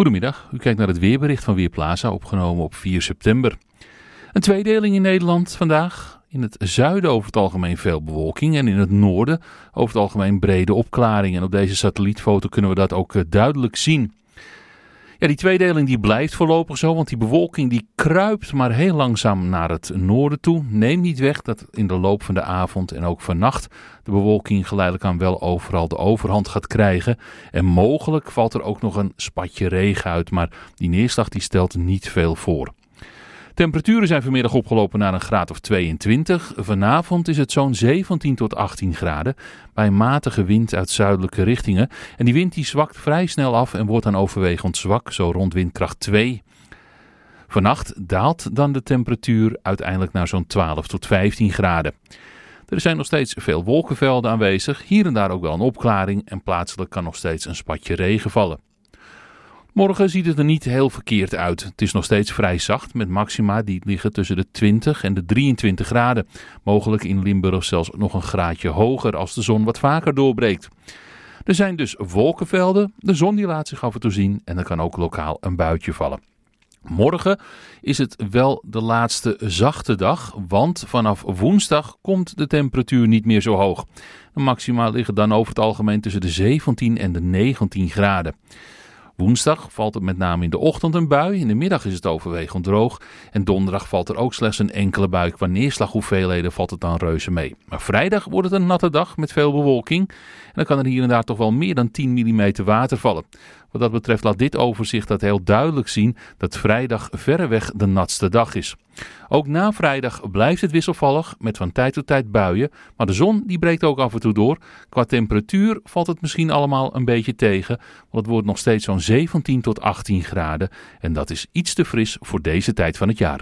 Goedemiddag, u kijkt naar het weerbericht van Weerplaza, opgenomen op 4 september. Een tweedeling in Nederland vandaag. In het zuiden over het algemeen veel bewolking en in het noorden over het algemeen brede opklaring. En op deze satellietfoto kunnen we dat ook eh, duidelijk zien. Ja, die tweedeling die blijft voorlopig zo, want die bewolking die kruipt maar heel langzaam naar het noorden toe. Neem niet weg dat in de loop van de avond en ook vannacht de bewolking geleidelijk aan wel overal de overhand gaat krijgen. En mogelijk valt er ook nog een spatje regen uit, maar die neerslag die stelt niet veel voor. Temperaturen zijn vanmiddag opgelopen naar een graad of 22. Vanavond is het zo'n 17 tot 18 graden bij matige wind uit zuidelijke richtingen. En die wind die zwakt vrij snel af en wordt dan overwegend zwak, zo rond windkracht 2. Vannacht daalt dan de temperatuur uiteindelijk naar zo'n 12 tot 15 graden. Er zijn nog steeds veel wolkenvelden aanwezig, hier en daar ook wel een opklaring en plaatselijk kan nog steeds een spatje regen vallen. Morgen ziet het er niet heel verkeerd uit. Het is nog steeds vrij zacht met maxima die liggen tussen de 20 en de 23 graden. Mogelijk in Limburg zelfs nog een graadje hoger als de zon wat vaker doorbreekt. Er zijn dus wolkenvelden, de zon die laat zich af en toe zien en er kan ook lokaal een buitje vallen. Morgen is het wel de laatste zachte dag, want vanaf woensdag komt de temperatuur niet meer zo hoog. De maxima liggen dan over het algemeen tussen de 17 en de 19 graden. Woensdag valt het met name in de ochtend een bui, in de middag is het overwegend droog en donderdag valt er ook slechts een enkele bui. Qua neerslaghoeveelheden valt het dan reuze mee. Maar vrijdag wordt het een natte dag met veel bewolking en dan kan er hier en daar toch wel meer dan 10 mm water vallen. Wat dat betreft laat dit overzicht dat heel duidelijk zien dat vrijdag verreweg de natste dag is. Ook na vrijdag blijft het wisselvallig met van tijd tot tijd buien, maar de zon die breekt ook af en toe door. Qua temperatuur valt het misschien allemaal een beetje tegen, want het wordt nog steeds zo'n 17 tot 18 graden en dat is iets te fris voor deze tijd van het jaar.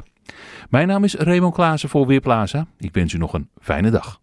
Mijn naam is Raymond Klaassen voor Weerplaza. Ik wens u nog een fijne dag.